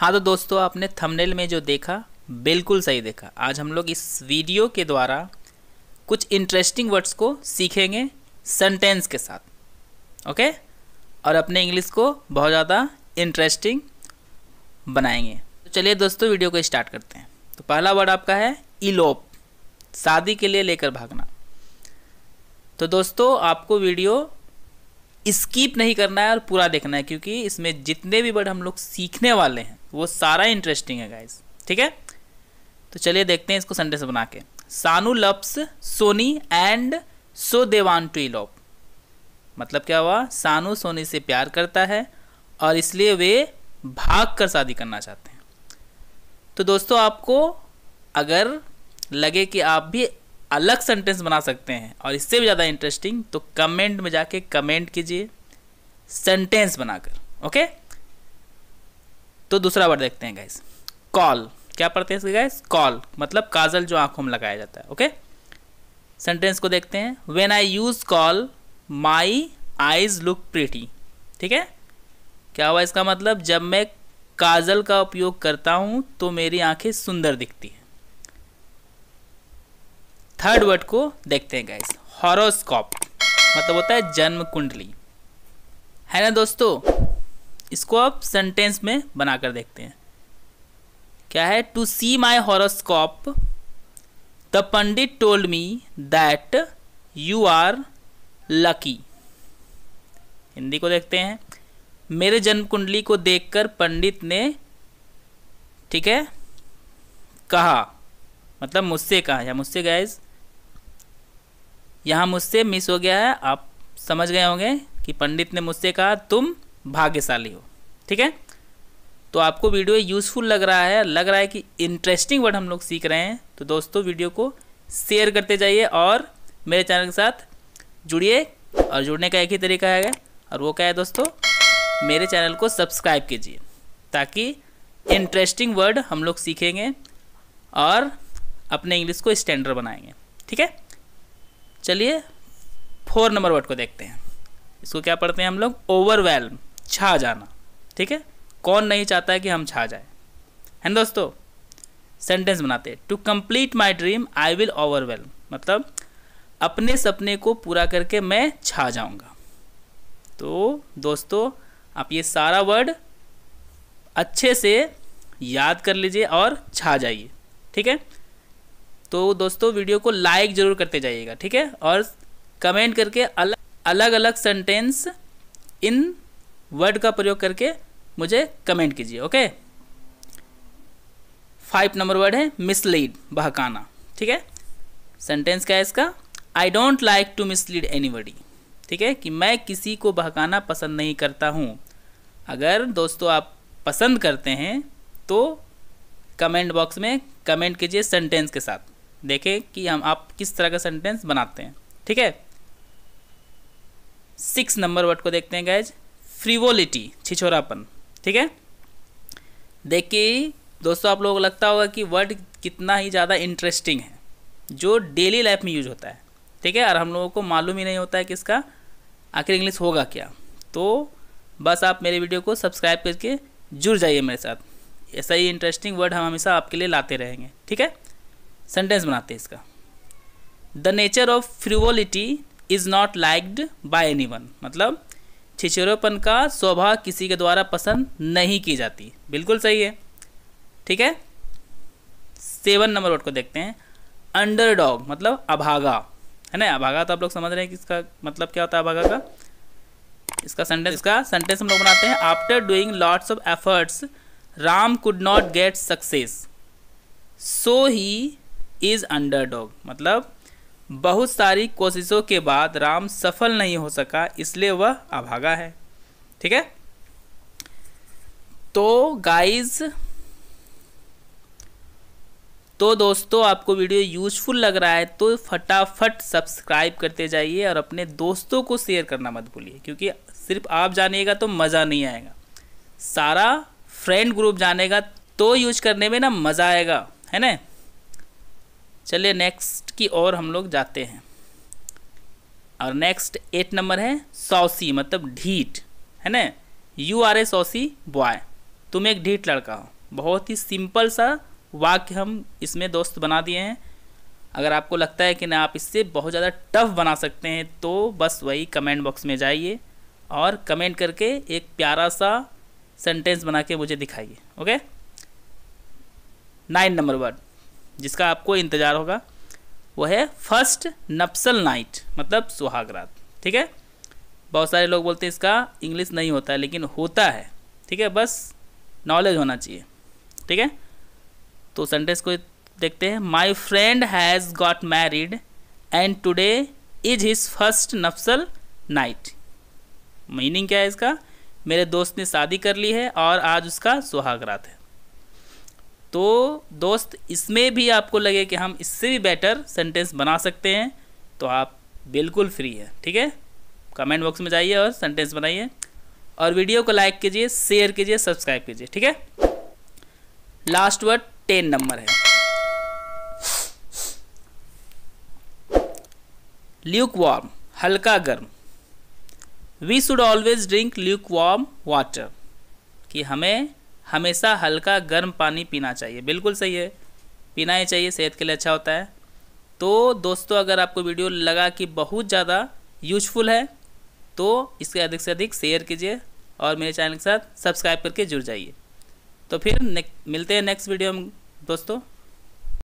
हाँ तो दोस्तों आपने थंबनेल में जो देखा बिल्कुल सही देखा आज हम लोग इस वीडियो के द्वारा कुछ इंटरेस्टिंग वर्ड्स को सीखेंगे सेंटेंस के साथ ओके और अपने इंग्लिश को बहुत ज़्यादा इंटरेस्टिंग बनाएंगे तो चलिए दोस्तों वीडियो को स्टार्ट करते हैं तो पहला वर्ड आपका है इलोप शादी के लिए लेकर भागना तो दोस्तों आपको वीडियो स्कीप नहीं करना है और पूरा देखना है क्योंकि इसमें जितने भी वर्ड हम लोग सीखने वाले हैं वो सारा इंटरेस्टिंग है गाइज ठीक है तो चलिए देखते हैं इसको सेंटेंस बना के सानू लप्स सोनी एंड सो देवान टू इलोप मतलब क्या हुआ सानू सोनी से प्यार करता है और इसलिए वे भाग कर शादी करना चाहते हैं तो दोस्तों आपको अगर लगे कि आप भी अलग सेंटेंस बना सकते हैं और इससे भी ज़्यादा इंटरेस्टिंग तो कमेंट में जाके कमेंट कीजिए सेंटेंस बनाकर ओके तो दूसरा वर्ड देखते हैं गैस कॉल क्या पढ़ते हैं इसके गैस कॉल मतलब काजल जो आंखों में लगाया जाता है ओके सेंटेंस को देखते हैं when I use kohl my eyes look pretty ठीक है क्या हुआ इसका मतलब जब मैं काजल का उपयोग करता हूं तो मेरी आंखें सुंदर दिखती हैं थर्ड वर्ड को देखते हैं गैस हॉरोस्कॉप मतलब होता है जन्म कुंडली है ना दोस्तों इसको आप सेंटेंस में बनाकर देखते हैं क्या है to see my horoscope the pandit told me that you are lucky Hindi को देखते हैं मेरे जन्म कुंडली को देखकर पंडित ने ठीक है कहा मतलब मुझसे कहा या मुझसे गैज यहाँ मुझसे मिस हो गया है आप समझ गए होंगे कि पंडित ने मुझसे कहा तुम भाग्यशाली हो ठीक है तो आपको वीडियो यूज़फुल लग रहा है लग रहा है कि इंटरेस्टिंग वर्ड हम लोग सीख रहे हैं तो दोस्तों वीडियो को शेयर करते जाइए और मेरे चैनल के साथ जुड़िए और जुड़ने का एक ही तरीका है और वो क्या है दोस्तों मेरे चैनल को सब्सक्राइब कीजिए ताकि इंटरेस्टिंग वर्ड हम लोग सीखेंगे और अपने इंग्लिश को स्टैंडर्ड बनाएंगे ठीक है चलिए फोर नंबर वर्ड को देखते हैं इसको क्या पढ़ते हैं हम लोग ओवरवेल्म छा जाना ठीक है कौन नहीं चाहता है कि हम छा जाए है दोस्तों सेंटेंस बनाते हैं to complete my dream I will overwork मतलब अपने सपने को पूरा करके मैं छा जाऊंगा तो दोस्तों आप ये सारा वर्ड अच्छे से याद कर लीजिए और छा जाइए ठीक है तो दोस्तों वीडियो को लाइक ज़रूर करते जाइएगा ठीक है और कमेंट करके अलग अलग अलग सेंटेंस इन वर्ड का प्रयोग करके मुझे कमेंट कीजिए ओके फाइव नंबर वर्ड है मिसलीड बहकाना ठीक है सेंटेंस क्या है इसका I don't like to mislead buddy ठीक है कि मैं किसी को बहकाना पसंद नहीं करता हूँ अगर दोस्तों आप पसंद करते हैं तो कमेंट बॉक्स में कमेंट कीजिए सेंटेंस के साथ देखें कि हम आप किस तरह का सेंटेंस बनाते हैं ठीक है सिक्स नंबर वर्ड को देखते हैं गैज फ्रीवोलिटी छिछोरापन ठीक है देखिए दोस्तों आप लोगों को लगता होगा कि वर्ड कितना ही ज़्यादा इंटरेस्टिंग है जो डेली लाइफ में यूज होता है ठीक है और हम लोगों को मालूम ही नहीं होता है कि इसका आखिर इंग्लिश होगा क्या तो बस आप मेरे वीडियो को सब्सक्राइब करके जुड़ जाइए मेरे साथ ऐसा ही इंटरेस्टिंग वर्ड हम हमेशा आपके लिए लाते रहेंगे ठीक है सेंटेंस बनाते हैं इसका the nature of frivolity is not liked by any मतलब छिछोरेपन का स्वभाव किसी के द्वारा पसंद नहीं की जाती बिल्कुल सही है ठीक है सेवन नंबर वर्ड को देखते हैं अंडरडॉग मतलब अभागा है ना अभागा तो आप लोग समझ रहे हैं कि इसका मतलब क्या होता है अभागा का इसका सेंटेंस इसका सेंटेंस हम लोग बनाते हैं after doing lots of efforts Ram could not get success so he is dog मतलब बहुत सारी कोशिशों के बाद राम सफल नहीं हो सका इसलिए वह अभागा है ठीक है तो गाइज तो दोस्तों आपको वीडियो यूजफुल लग रहा है तो फटाफट सब्सक्राइब करते जाइए और अपने दोस्तों को शेयर करना मत भूलिए क्योंकि सिर्फ आप जानिएगा तो मज़ा नहीं आएगा सारा फ्रेंड ग्रुप जानेगा तो यूज करने में ना मज़ा आएगा है ना चलिए नेक्स्ट की ओर हम लोग जाते हैं और नेक्स्ट एट नंबर है सौसी मतलब ढीठ है ना you are a saucy boy तुम एक ढीठ लड़का हो बहुत ही सिंपल सा वाक्य हम इसमें दोस्त बना दिए हैं अगर आपको लगता है कि ना आप इससे बहुत ज़्यादा टफ बना सकते हैं तो बस वही कमेंट बॉक्स में जाइए और कमेंट करके एक प्यारा सा सेंटेंस बना के मुझे दिखाइए ओके नाइन नंबर वर्ड जिसका आपको इंतज़ार होगा वो है फर्स्ट नप्सल नाइट मतलब सुहागरात ठीक है बहुत सारे लोग बोलते हैं इसका इंग्लिश नहीं होता है लेकिन होता है ठीक है बस नॉलेज होना चाहिए ठीक है तो सेंटेंस को देखते हैं my friend has got married and today is his first nuptial night meaning क्या है इसका मेरे दोस्त ने शादी कर ली है और आज उसका सुहागरात है तो दोस्त इसमें भी आपको लगे कि हम इससे भी बेटर सेंटेंस बना सकते हैं तो आप बिल्कुल फ्री हैं ठीक है कमेंट बॉक्स में जाइए और सेंटेंस बनाइए और वीडियो को लाइक कीजिए शेयर कीजिए सब्सक्राइब कीजिए ठीक है लास्ट वर्ड टेन नंबर है ल्यूक वार्म हल्का गर्म we should always drink lukewarm water कि हमें हमेशा हल्का गर्म पानी पीना चाहिए बिल्कुल सही है पीना ही चाहिए सेहत के लिए अच्छा होता है तो दोस्तों अगर आपको वीडियो लगा कि बहुत ज़्यादा यूजफुल है तो इसके अधिक से अधिक शेयर कीजिए और मेरे चैनल के साथ सब्सक्राइब करके जुड़ जाइए तो फिर मिलते हैं नेक्स्ट वीडियो में दोस्तों